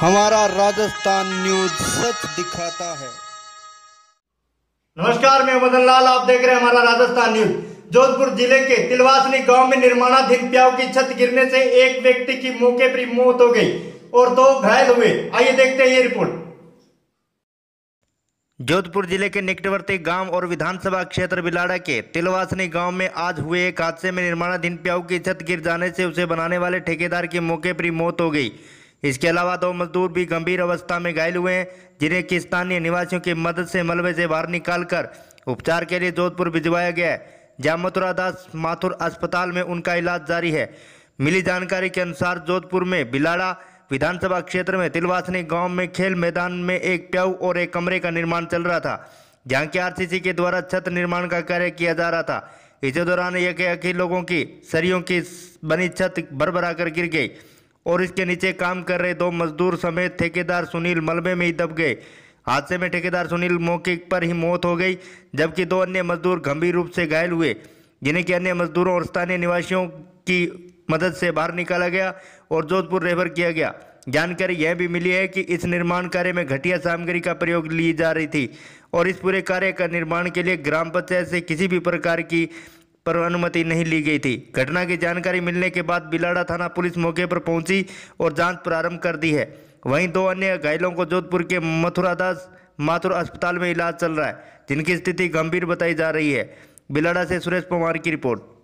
हमारा राजस्थान न्यूज सच दिखाता है नमस्कार मैं मदन लाल आप देख रहे हैं हमारा राजस्थान न्यूज जोधपुर जिले के तिलवासनी गांव में निर्माणाधीन प्याव की छत गिरने से एक व्यक्ति की मौके पर मौत हो गई और दो घायल हुए आइए देखते हैं ये रिपोर्ट जोधपुर जिले के निकटवर्ती गांव और विधानसभा क्षेत्र बिलाड़ा के तिलवासनी गांव में आज हुए एक हादसे में निर्माणाधीन प्याऊ की छत गिर जाने से उसे बनाने वाले ठेकेदार की मौके पर मौत हो गई इसके अलावा दो मजदूर भी गंभीर अवस्था में घायल हुए हैं जिन्हें कि स्थानीय निवासियों की मदद से मलबे से बाहर निकालकर उपचार के लिए जोधपुर भिजवाया गया है मथुरा दास माथुर अस्पताल में उनका इलाज जारी है मिली जानकारी के अनुसार जोधपुर में बिलाड़ा विधानसभा क्षेत्र में तिलवासनी गांव में खेल मैदान में एक प्याऊ और एक कमरे का निर्माण चल रहा था जहाँ के आर के द्वारा छत निर्माण का कार्य किया जा रहा था इसी दौरान एक अखिल लोगों की सरियों की बनी छत भरभरा कर गिर गई और इसके नीचे काम कर रहे दो मजदूर समेत ठेकेदार सुनील मलबे में ही दब गए हादसे में ठेकेदार सुनील मौके पर ही मौत हो गई जबकि दो अन्य मजदूर गंभीर रूप से घायल हुए जिन्हें कि अन्य मजदूरों और स्थानीय निवासियों की मदद से बाहर निकाला गया और जोधपुर रेफर किया गया जानकारी यह भी मिली है कि इस निर्माण कार्य में घटिया सामग्री का प्रयोग ली जा रही थी और इस पूरे कार्य का निर्माण के लिए ग्राम पंचायत से किसी भी प्रकार की पर अनुमति नहीं ली गई थी घटना की जानकारी मिलने के बाद बिलाड़ा थाना पुलिस मौके पर पहुंची और जांच प्रारंभ कर दी है वहीं दो अन्य घायलों को जोधपुर के मथुरादास माथुर अस्पताल में इलाज चल रहा है जिनकी स्थिति गंभीर बताई जा रही है बिलाड़ा से सुरेश पवार की रिपोर्ट